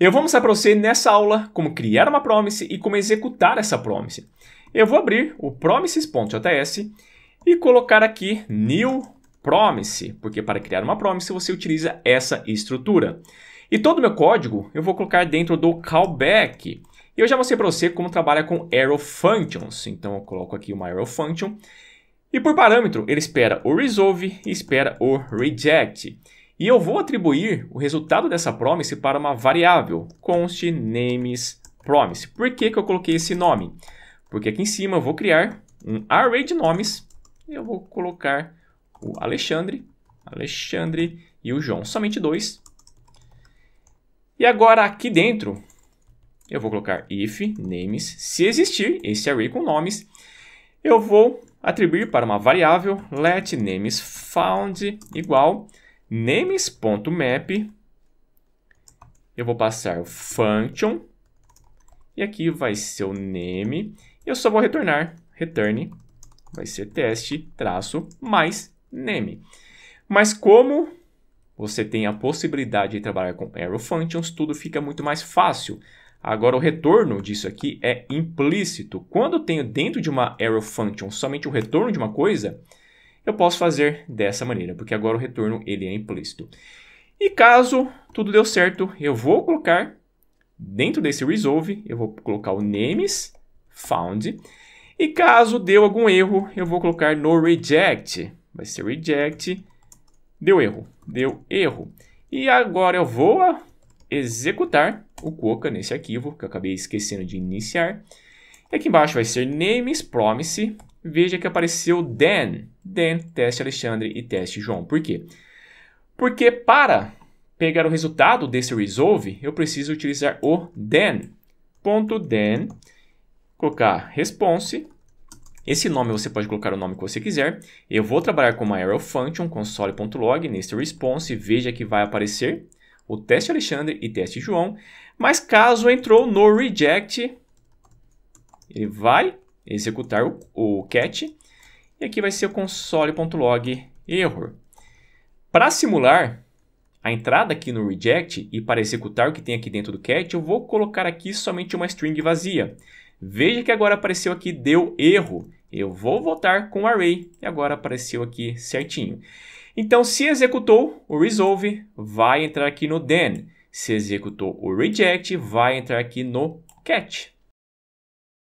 Eu vou mostrar para você nessa aula como criar uma promise e como executar essa promise. Eu vou abrir o promises.js e colocar aqui new promise, porque para criar uma promise você utiliza essa estrutura. E todo o meu código eu vou colocar dentro do callback. E eu já mostrei para você como trabalha com arrow functions. Então eu coloco aqui uma arrow function. E por parâmetro, ele espera o resolve e espera o reject. E eu vou atribuir o resultado dessa promise para uma variável, const names promise. Por que, que eu coloquei esse nome? Porque aqui em cima eu vou criar um array de nomes e eu vou colocar o Alexandre, Alexandre e o João, somente dois. E agora aqui dentro eu vou colocar if names, se existir esse array com nomes, eu vou atribuir para uma variável let names found igual names.map, eu vou passar function, e aqui vai ser o name, e eu só vou retornar, return, vai ser teste, traço, mais name. Mas como você tem a possibilidade de trabalhar com arrow functions, tudo fica muito mais fácil. Agora, o retorno disso aqui é implícito. Quando eu tenho dentro de uma arrow function somente o retorno de uma coisa, eu posso fazer dessa maneira, porque agora o retorno ele é implícito. E caso tudo deu certo, eu vou colocar dentro desse resolve, eu vou colocar o names found. E caso deu algum erro, eu vou colocar no reject. Vai ser reject, deu erro, deu erro. E agora eu vou executar o Coca nesse arquivo, que eu acabei esquecendo de iniciar. E aqui embaixo vai ser names promise veja que apareceu then. Then, teste Alexandre e teste João. Por quê? Porque para pegar o resultado desse resolve, eu preciso utilizar o then. Ponto then, colocar response. Esse nome você pode colocar o nome que você quiser. Eu vou trabalhar com uma arrow function, console.log, nesse response, veja que vai aparecer o teste Alexandre e teste João. Mas caso entrou no reject, ele vai executar o, o cat. E aqui vai ser o console.log error. Para simular a entrada aqui no reject e para executar o que tem aqui dentro do cat, eu vou colocar aqui somente uma string vazia. Veja que agora apareceu aqui deu erro. Eu vou voltar com array e agora apareceu aqui certinho. Então, se executou o resolve, vai entrar aqui no then. Se executou o reject, vai entrar aqui no cat.